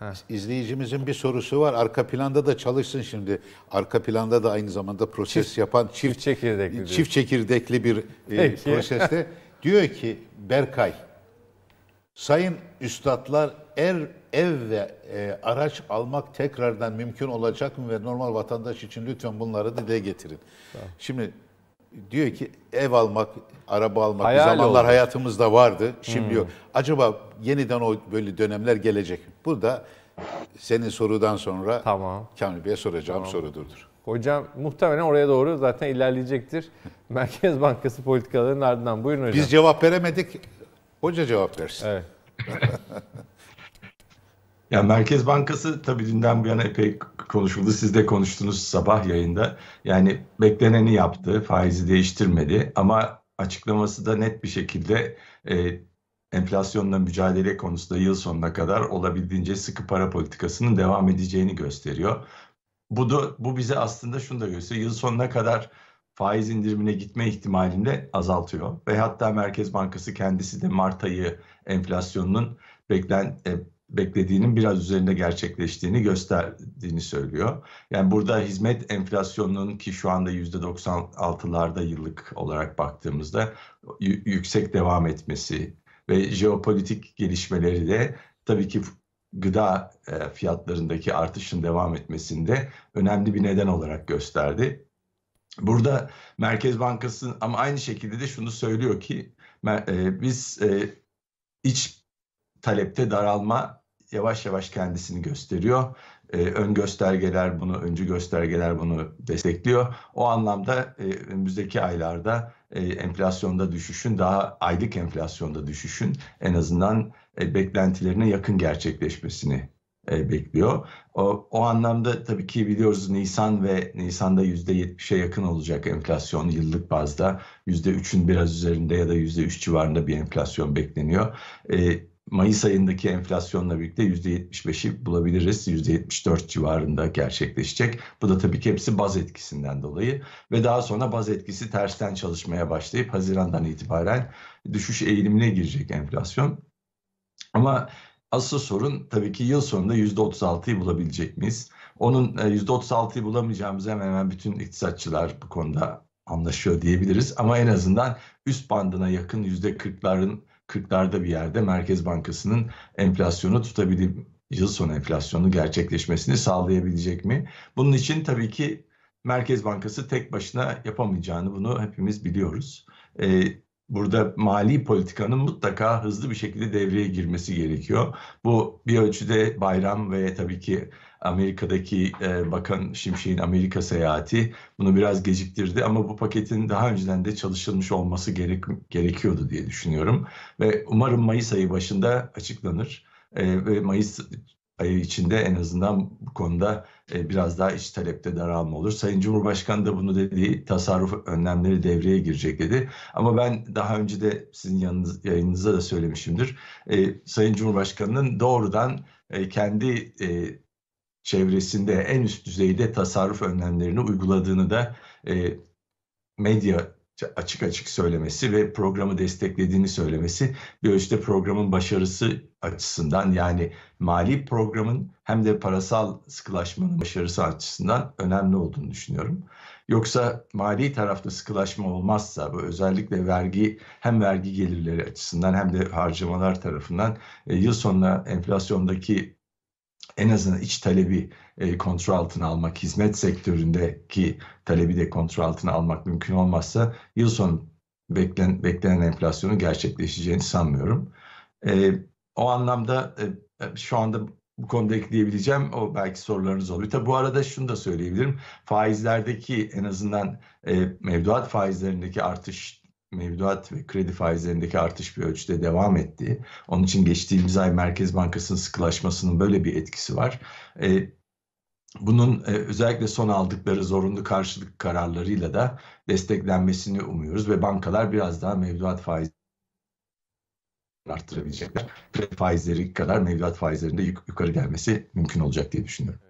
Heh. İzleyicimizin bir sorusu var. Arka planda da çalışsın şimdi. Arka planda da aynı zamanda proses çift, yapan çift, çift çekirdekli çift çekirdekli bir e, proseste diyor ki Berkay Sayın üstadlar er, ev ve e, araç almak tekrardan mümkün olacak mı ve normal vatandaş için lütfen bunları dile getirin. Tamam. Şimdi diyor ki ev almak, araba almak Hayal zamanlar oldu. hayatımızda vardı. Şimdi hmm. yok. Acaba yeniden o böyle dönemler gelecek mi? Bu da senin sorudan sonra tamam. Kamil Bey'e soracağım tamam. sorudurdur. Hocam muhtemelen oraya doğru zaten ilerleyecektir. Merkez Bankası politikalarının ardından. Buyurun hocam. Biz cevap veremedik. Hoca cevap versin. Evet. Ya Merkez Bankası tabii dünden bu yana epey konuşuldu. Siz de konuştunuz sabah yayında. Yani bekleneni yaptı, faizi değiştirmedi ama açıklaması da net bir şekilde e, enflasyonla mücadele konusunda yıl sonuna kadar olabildiğince sıkı para politikasının devam edeceğini gösteriyor. Bu da bu bize aslında şunu da gösteriyor. Yıl sonuna kadar faiz indirimine gitme ihtimalini de azaltıyor ve hatta Merkez Bankası kendisi de Mart ayı enflasyonunun beklen e, beklediğinin biraz üzerinde gerçekleştiğini gösterdiğini söylüyor. Yani burada hizmet enflasyonunun ki şu anda %96'larda yıllık olarak baktığımızda yüksek devam etmesi ve jeopolitik gelişmeleri de tabii ki gıda e, fiyatlarındaki artışın devam etmesinde önemli bir neden olarak gösterdi. Burada Merkez Bankası ama aynı şekilde de şunu söylüyor ki e, biz e, iç talepte daralma yavaş yavaş kendisini gösteriyor. E, ön göstergeler bunu, öncü göstergeler bunu destekliyor. O anlamda e, önümüzdeki aylarda e, enflasyonda düşüşün, daha aylık enflasyonda düşüşün en azından e, beklentilerine yakın gerçekleşmesini e, bekliyor. O, o anlamda tabii ki biliyoruz Nisan ve Nisan'da %70'e yakın olacak enflasyon yıllık bazda. %3'ün biraz üzerinde ya da %3 civarında bir enflasyon bekleniyor. E, Mayıs ayındaki enflasyonla birlikte %75'i bulabiliriz. %74 civarında gerçekleşecek. Bu da tabii ki hepsi baz etkisinden dolayı. Ve daha sonra baz etkisi tersten çalışmaya başlayıp Haziran'dan itibaren düşüş eğilimine girecek enflasyon. Ama asıl sorun tabii ki yıl sonunda %36'yı bulabilecek miyiz? Onun %36'yı e, bulamayacağımızı hemen hemen bütün iktisatçılar bu konuda anlaşıyor diyebiliriz. Ama en azından üst bandına yakın %40'ların 40'larda bir yerde Merkez Bankası'nın enflasyonu tutabilir, yıl sonu enflasyonu gerçekleşmesini sağlayabilecek mi? Bunun için tabii ki Merkez Bankası tek başına yapamayacağını bunu hepimiz biliyoruz. Ee, burada mali politikanın mutlaka hızlı bir şekilde devreye girmesi gerekiyor. Bu bir ölçüde bayram ve tabii ki Amerika'daki e, Bakan Şimşek'in Amerika seyahati bunu biraz geciktirdi ama bu paketin daha önceden de çalışılmış olması gerek, gerekiyordu diye düşünüyorum. Ve umarım Mayıs ayı başında açıklanır e, ve Mayıs ayı içinde en azından bu konuda e, biraz daha iç talepte daralma olur. Sayın Cumhurbaşkanı da bunu dedi, tasarruf önlemleri devreye girecek dedi. Ama ben daha önce de sizin yanınız, yayınınıza da söylemişimdir. E, Sayın Cumhurbaşkanı'nın doğrudan e, kendi e, çevresinde en üst düzeyde tasarruf önlemlerini uyguladığını da e, medya açık açık söylemesi ve programı desteklediğini söylemesi bir Göğüs'te programın başarısı açısından yani mali programın hem de parasal sıkılaşmanın başarısı açısından önemli olduğunu düşünüyorum. Yoksa mali tarafta sıkılaşma olmazsa bu özellikle vergi hem vergi gelirleri açısından hem de harcamalar tarafından e, yıl sonuna enflasyondaki en azından iç talebi e, kontrol altına almak, hizmet sektöründeki talebi de kontrol altına almak mümkün olmazsa yıl sonu beklen, beklenen enflasyonu gerçekleşeceğini sanmıyorum. E, o anlamda e, e, şu anda bu konuda ekleyebileceğim o belki sorularınız olabilir. Tabi bu arada şunu da söyleyebilirim. Faizlerdeki en azından e, mevduat faizlerindeki artış mevduat ve kredi faizlerindeki artış bir ölçüde devam ettiği, onun için geçtiğimiz ay Merkez Bankası'nın sıkılaşmasının böyle bir etkisi var. E, bunun e, özellikle son aldıkları zorunlu karşılık kararlarıyla da desteklenmesini umuyoruz ve bankalar biraz daha mevduat faiz arttırabilecekler. Kredi faizleri kadar mevduat faizlerinde yuk yukarı gelmesi mümkün olacak diye düşünüyorum.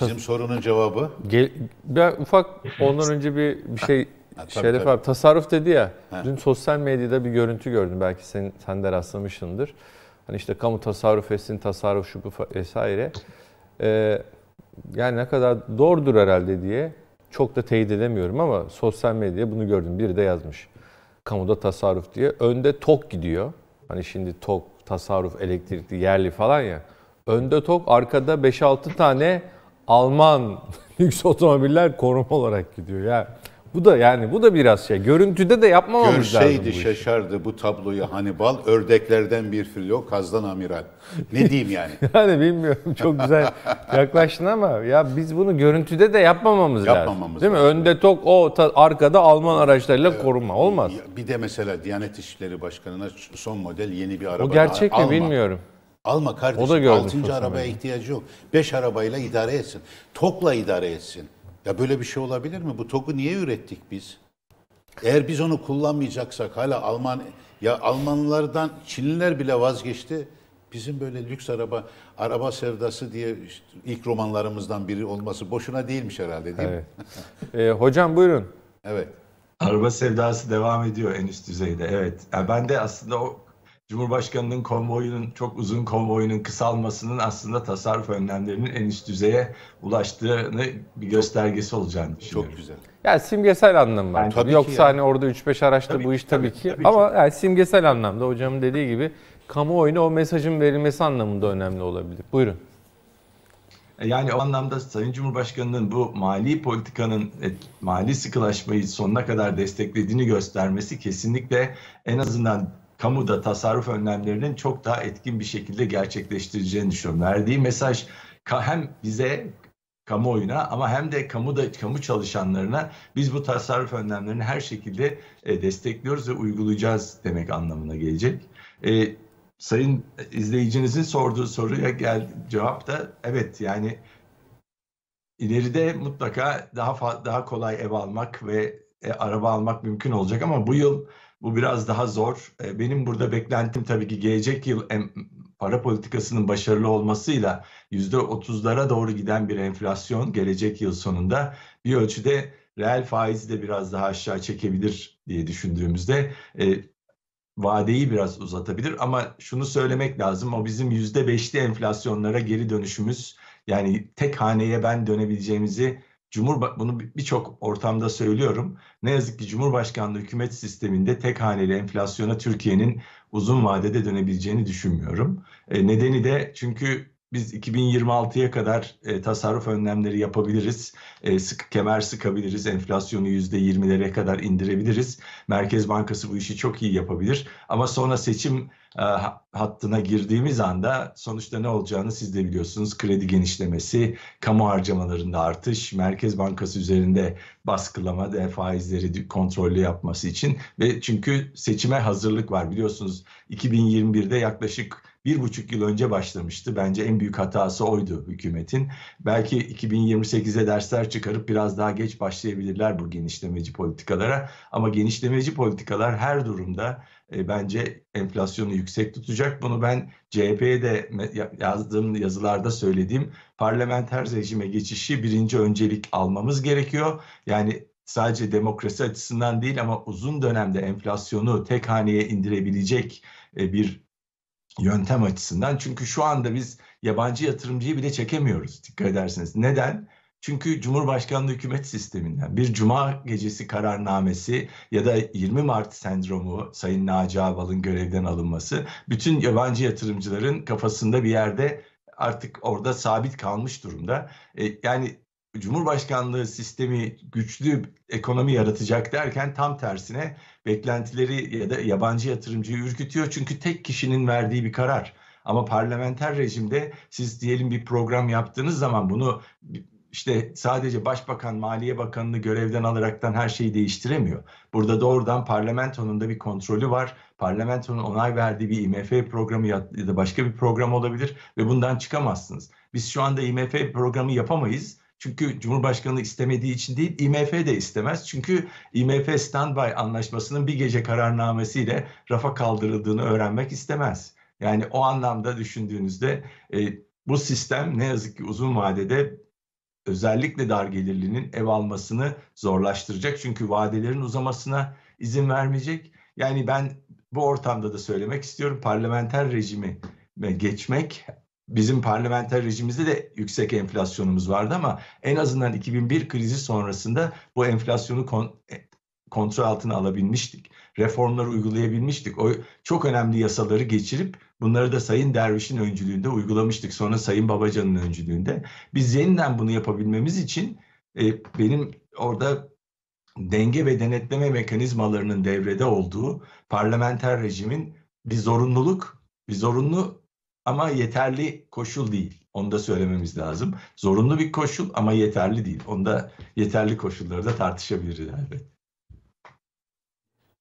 Bizim sorunun cevabı. Gel, ben ufak ondan önce bir, bir şey Ha, tabii, Şeref tabii. abi tasarruf dedi ya. Ha. Dün sosyal medyada bir görüntü gördüm. Belki sen, sen de rastlamışsındır. Hani işte kamu tasarruf etsin, tasarruf şu bu vesaire. Ee, yani ne kadar doğrudur herhalde diye çok da teyit edemiyorum ama sosyal medyada bunu gördüm. Biri de yazmış. Kamuda tasarruf diye. Önde tok gidiyor. Hani şimdi tok, tasarruf, elektrikli, yerli falan ya. Önde tok, arkada 5-6 tane Alman lüks otomobiller koruma olarak gidiyor. Ya yani bu da yani bu da biraz şey. Görüntüde de yapmamamız Görseydi lazım. Görseydi şaşardı bu tabloyu Hannibal. Ördeklerden bir filo, kazdan amiral. Ne diyeyim yani? yani bilmiyorum. Çok güzel yaklaştın ama ya biz bunu görüntüde de yapmamamız, yapmamamız lazım. Değil lazım. mi? Önde tok o ta, arkada Alman araçlarıyla ee, koruma olmaz. Bir de mesela Diyanet İşleri Başkanı'na son model yeni bir araba. O gerçek mi bilmiyorum. Alma kardeşim. O da 6. arabaya ihtiyacı yok. Beş arabayla idare etsin. Tokla idare etsin. Ya böyle bir şey olabilir mi? Bu TOG'u niye ürettik biz? Eğer biz onu kullanmayacaksak hala Alman ya Almanlardan Çinliler bile vazgeçti. Bizim böyle lüks araba araba sevdası diye işte ilk romanlarımızdan biri olması boşuna değilmiş herhalde değil evet. mi? e, ee, hocam buyurun. Evet. Araba sevdası devam ediyor en üst düzeyde. Evet. Yani ben de aslında o Cumhurbaşkanı'nın konvoyunun çok uzun konvoyunun kısalmasının aslında tasarruf önlemlerinin en üst düzeye ulaştığını bir göstergesi olacağını düşünüyorum. Çok güzel. Yani simgesel anlamda var. Yani, tabii Yoksa hani orada 3-5 araçta bu iş tabii, tabii ki tabii ama ki. yani simgesel anlamda hocamın dediği gibi kamuoyuna o mesajın verilmesi anlamında önemli olabilir. Buyurun. E, yani o anlamda Sayın Cumhurbaşkanı'nın bu mali politikanın e, mali sıkılaşmayı sonuna kadar desteklediğini göstermesi kesinlikle en azından kamuda tasarruf önlemlerinin çok daha etkin bir şekilde gerçekleştireceğini düşünüyorum. Verdiği mesaj hem bize kamuoyuna ama hem de kamuda kamu çalışanlarına biz bu tasarruf önlemlerini her şekilde e, destekliyoruz ve uygulayacağız demek anlamına gelecek. E, sayın izleyicinizin sorduğu soruya gel cevap da evet yani ileride mutlaka daha daha kolay ev almak ve e, araba almak mümkün olacak ama bu yıl bu biraz daha zor. E, benim burada beklentim tabii ki gelecek yıl para politikasının başarılı olmasıyla %30'lara doğru giden bir enflasyon gelecek yıl sonunda bir ölçüde reel faizi de biraz daha aşağı çekebilir diye düşündüğümüzde e, vadeyi biraz uzatabilir ama şunu söylemek lazım o bizim yüzde beşli enflasyonlara geri dönüşümüz yani tek haneye ben dönebileceğimizi Cumhurba bunu birçok ortamda söylüyorum. Ne yazık ki Cumhurbaşkanlığı hükümet sisteminde tek haneli enflasyona Türkiye'nin uzun vadede dönebileceğini düşünmüyorum. E, nedeni de çünkü biz 2026'ya kadar e, tasarruf önlemleri yapabiliriz. E, sık kemer sıkabiliriz. Enflasyonu %20'lere kadar indirebiliriz. Merkez Bankası bu işi çok iyi yapabilir. Ama sonra seçim e, hattına girdiğimiz anda sonuçta ne olacağını siz de biliyorsunuz. Kredi genişlemesi, kamu harcamalarında artış, Merkez Bankası üzerinde baskılama, de faizleri kontrollü yapması için ve çünkü seçime hazırlık var. Biliyorsunuz 2021'de yaklaşık bir buçuk yıl önce başlamıştı. Bence en büyük hatası oydu hükümetin. Belki 2028'e dersler çıkarıp biraz daha geç başlayabilirler bu genişlemeci politikalara. Ama genişlemeci politikalar her durumda e, bence enflasyonu yüksek tutacak. Bunu ben CHP'ye de yazdığım yazılarda söylediğim parlamenter rejime geçişi birinci öncelik almamız gerekiyor. Yani sadece demokrasi açısından değil ama uzun dönemde enflasyonu tek haneye indirebilecek e, bir yöntem açısından. Çünkü şu anda biz yabancı yatırımcıyı bile çekemiyoruz dikkat ederseniz. Neden? Çünkü Cumhurbaşkanlığı hükümet sisteminden bir cuma gecesi kararnamesi ya da 20 Mart sendromu Sayın Naci Ağbal'ın görevden alınması bütün yabancı yatırımcıların kafasında bir yerde artık orada sabit kalmış durumda. E, yani Cumhurbaşkanlığı sistemi güçlü ekonomi yaratacak derken tam tersine beklentileri ya da yabancı yatırımcıyı ürkütüyor. Çünkü tek kişinin verdiği bir karar. Ama parlamenter rejimde siz diyelim bir program yaptığınız zaman bunu işte sadece başbakan, maliye bakanını görevden alaraktan her şeyi değiştiremiyor. Burada doğrudan parlamentonun da bir kontrolü var. Parlamentonun onay verdiği bir IMF programı ya da başka bir program olabilir ve bundan çıkamazsınız. Biz şu anda IMF programı yapamayız. Çünkü Cumhurbaşkanı istemediği için değil, IMF de istemez. Çünkü IMF standby anlaşmasının bir gece kararnamesiyle rafa kaldırıldığını öğrenmek istemez. Yani o anlamda düşündüğünüzde e, bu sistem ne yazık ki uzun vadede özellikle dar gelirlinin ev almasını zorlaştıracak. Çünkü vadelerin uzamasına izin vermeyecek. Yani ben bu ortamda da söylemek istiyorum. Parlamenter rejimi e, geçmek bizim parlamenter rejimimizde de yüksek enflasyonumuz vardı ama en azından 2001 krizi sonrasında bu enflasyonu kon, e, kontrol altına alabilmiştik. Reformları uygulayabilmiştik. O çok önemli yasaları geçirip bunları da Sayın Derviş'in öncülüğünde uygulamıştık. Sonra Sayın Babacan'ın öncülüğünde. Biz yeniden bunu yapabilmemiz için e, benim orada denge ve denetleme mekanizmalarının devrede olduğu parlamenter rejimin bir zorunluluk, bir zorunlu ama yeterli koşul değil. Onu da söylememiz lazım. Zorunlu bir koşul ama yeterli değil. Onda yeterli koşulları da tartışabiliriz elbette.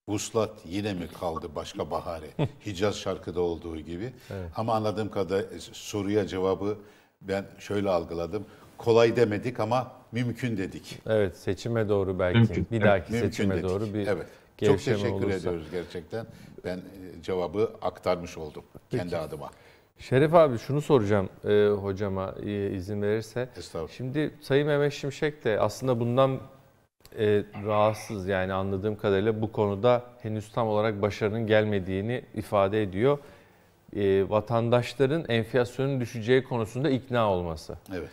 Vuslat yine mi kaldı başka bahare? Hicaz şarkıda olduğu gibi. Evet. Ama anladığım kadar e, soruya cevabı ben şöyle algıladım. Kolay demedik ama mümkün dedik. Evet seçime doğru belki. Mümkün. Bir dahaki mümkün seçime dedik. doğru bir evet. Çok teşekkür olursa. ediyoruz gerçekten. Ben e, cevabı aktarmış oldum Peki. kendi adıma. Şerif abi şunu soracağım e, hocama e, izin verirse. Şimdi Sayın Mehmet Şimşek de aslında bundan e, rahatsız yani anladığım kadarıyla bu konuda henüz tam olarak başarının gelmediğini ifade ediyor. E, vatandaşların enflasyonun düşeceği konusunda ikna olması. Evet.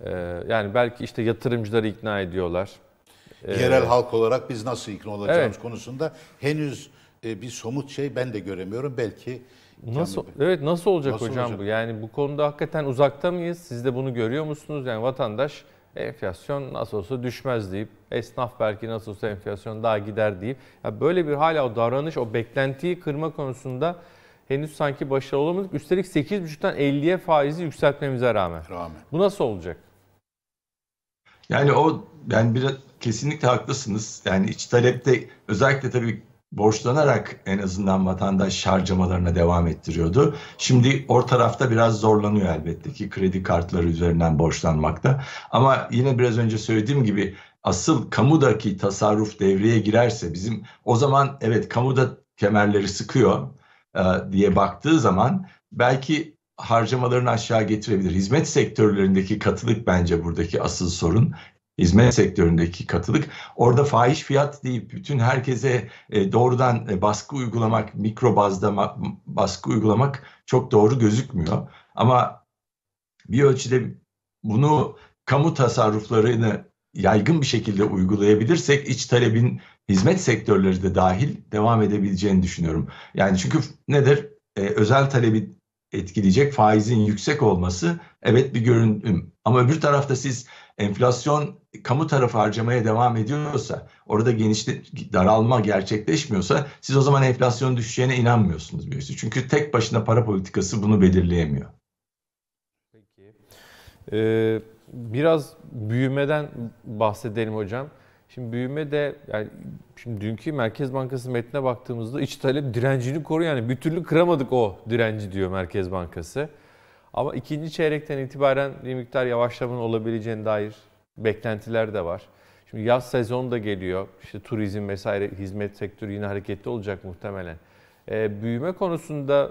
E, yani belki işte yatırımcıları ikna ediyorlar. E, Yerel ee, halk olarak biz nasıl ikna olacağımız evet. konusunda henüz e, bir somut şey ben de göremiyorum. Belki Nasıl kendim. evet nasıl olacak nasıl hocam olacak? bu? Yani bu konuda hakikaten uzakta mıyız? Siz de bunu görüyor musunuz? Yani vatandaş enflasyon nasıl olsa düşmez deyip esnaf belki nasıl olsa enflasyon daha gider deyip ya böyle bir hala o davranış o beklentiyi kırma konusunda henüz sanki başarılı olamadık. Üstelik 8,5'tan 50'ye faizi yükseltmemize rağmen. rağmen. Bu nasıl olacak? Yani o yani biraz kesinlikle haklısınız. Yani iç talepte özellikle tabii borçlanarak en azından vatandaş harcamalarına devam ettiriyordu. Şimdi o tarafta biraz zorlanıyor elbette ki kredi kartları üzerinden borçlanmakta. Ama yine biraz önce söylediğim gibi asıl kamudaki tasarruf devreye girerse bizim o zaman evet kamuda kemerleri sıkıyor e, diye baktığı zaman belki harcamalarını aşağı getirebilir. Hizmet sektörlerindeki katılık bence buradaki asıl sorun hizmet sektöründeki katılık. Orada fahiş fiyat deyip bütün herkese e, doğrudan e, baskı uygulamak, mikro bazda baskı uygulamak çok doğru gözükmüyor. Ama bir ölçüde bunu kamu tasarruflarını yaygın bir şekilde uygulayabilirsek iç talebin hizmet sektörleri de dahil devam edebileceğini düşünüyorum. Yani çünkü nedir? Ee, özel talebi etkileyecek faizin yüksek olması evet bir görünüm. Ama öbür tarafta siz enflasyon kamu tarafı harcamaya devam ediyorsa, orada genişle daralma gerçekleşmiyorsa siz o zaman enflasyon düşeceğine inanmıyorsunuz birisi. Çünkü tek başına para politikası bunu belirleyemiyor. Peki. Ee, biraz büyümeden bahsedelim hocam. Şimdi büyüme de yani şimdi dünkü Merkez Bankası metnine baktığımızda iç talep direncini koruyor. Yani bir türlü kıramadık o direnci diyor Merkez Bankası. Ama ikinci çeyrekten itibaren bir miktar yavaşlamanın olabileceğine dair beklentiler de var. Şimdi yaz sezonu da geliyor. İşte turizm vesaire hizmet sektörü yine hareketli olacak muhtemelen. E, büyüme konusunda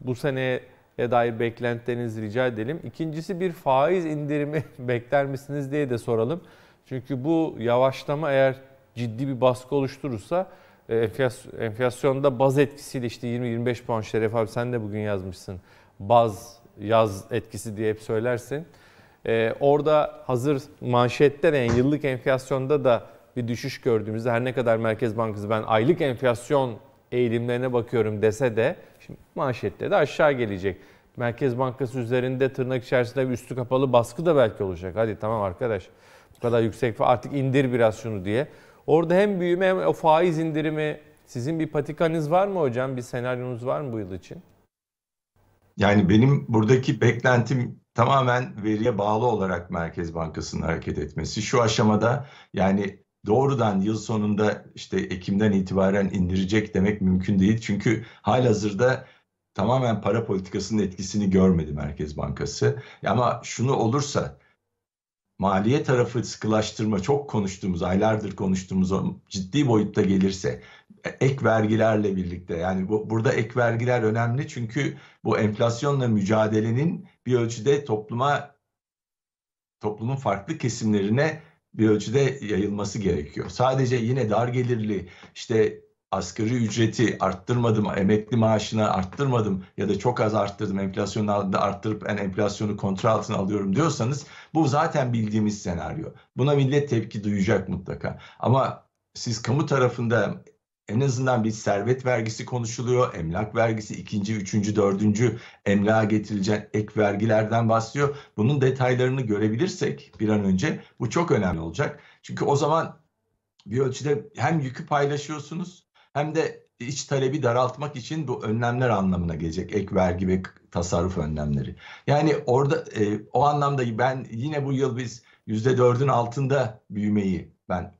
bu seneye dair beklentilerinizi rica edelim. İkincisi bir faiz indirimi bekler misiniz diye de soralım. Çünkü bu yavaşlama eğer ciddi bir baskı oluşturursa e, enflasyonda baz etkisiyle işte 20-25 puan Şeref abi sen de bugün yazmışsın. Baz yaz etkisi diye hep söylersin. Ee, orada hazır manşette de yani yıllık enflasyonda da bir düşüş gördüğümüzde her ne kadar Merkez Bankası ben aylık enflasyon eğilimlerine bakıyorum dese de şimdi manşette de aşağı gelecek. Merkez Bankası üzerinde tırnak içerisinde bir üstü kapalı baskı da belki olacak. Hadi tamam arkadaş bu kadar yüksek artık indir biraz şunu diye. Orada hem büyüme hem o faiz indirimi sizin bir patikanız var mı hocam? Bir senaryonuz var mı bu yıl için? Yani benim buradaki beklentim tamamen veriye bağlı olarak Merkez Bankası'nın hareket etmesi. Şu aşamada yani doğrudan yıl sonunda işte Ekim'den itibaren indirecek demek mümkün değil. Çünkü halihazırda tamamen para politikasının etkisini görmedi Merkez Bankası. Ama şunu olursa maliye tarafı sıkılaştırma çok konuştuğumuz, aylardır konuştuğumuz ciddi boyutta gelirse ek vergilerle birlikte. Yani bu, burada ek vergiler önemli çünkü bu enflasyonla mücadelenin bir ölçüde topluma toplumun farklı kesimlerine bir ölçüde yayılması gerekiyor. Sadece yine dar gelirli işte asgari ücreti arttırmadım, emekli maaşını arttırmadım ya da çok az arttırdım, enflasyonu da arttırıp en enflasyonu kontrol altına alıyorum diyorsanız bu zaten bildiğimiz senaryo. Buna millet tepki duyacak mutlaka. Ama siz kamu tarafında en azından bir servet vergisi konuşuluyor. Emlak vergisi ikinci, üçüncü, dördüncü emlağa getirilecek ek vergilerden bahsediyor. Bunun detaylarını görebilirsek bir an önce bu çok önemli olacak. Çünkü o zaman bir ölçüde hem yükü paylaşıyorsunuz hem de iç talebi daraltmak için bu önlemler anlamına gelecek. Ek vergi ve tasarruf önlemleri. Yani orada e, o anlamda ben yine bu yıl biz %4'ün altında büyümeyi ben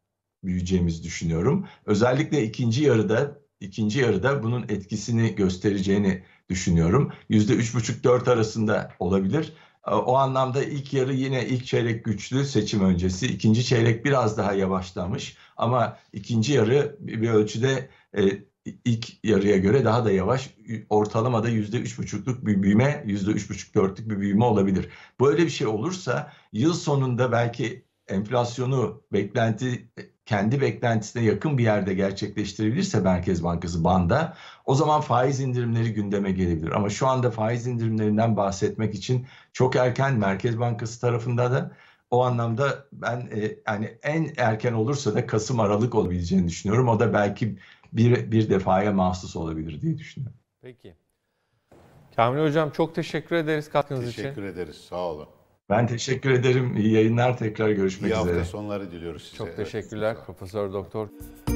büyüyeceğimizi düşünüyorum. Özellikle ikinci yarıda ikinci yarıda bunun etkisini göstereceğini düşünüyorum. Yüzde üç buçuk dört arasında olabilir. Ee, o anlamda ilk yarı yine ilk çeyrek güçlü seçim öncesi. ikinci çeyrek biraz daha yavaşlamış ama ikinci yarı bir ölçüde e, ilk yarıya göre daha da yavaş Ortalama da yüzde üç buçukluk bir büyüme yüzde üç buçuk dörtlük bir büyüme olabilir. Böyle bir şey olursa yıl sonunda belki enflasyonu beklenti kendi beklentisine yakın bir yerde gerçekleştirebilirse Merkez Bankası banda o zaman faiz indirimleri gündeme gelebilir. Ama şu anda faiz indirimlerinden bahsetmek için çok erken Merkez Bankası tarafında da o anlamda ben e, yani en erken olursa da Kasım Aralık olabileceğini düşünüyorum. O da belki bir, bir defaya mahsus olabilir diye düşünüyorum. Peki. Kamil Hocam çok teşekkür ederiz katkınız teşekkür için. Teşekkür ederiz. Sağ olun. Ben teşekkür ederim. İyi yayınlar. Tekrar görüşmek üzere. İyi hafta sonları diliyoruz size. Çok teşekkürler evet, Profesör Doktor.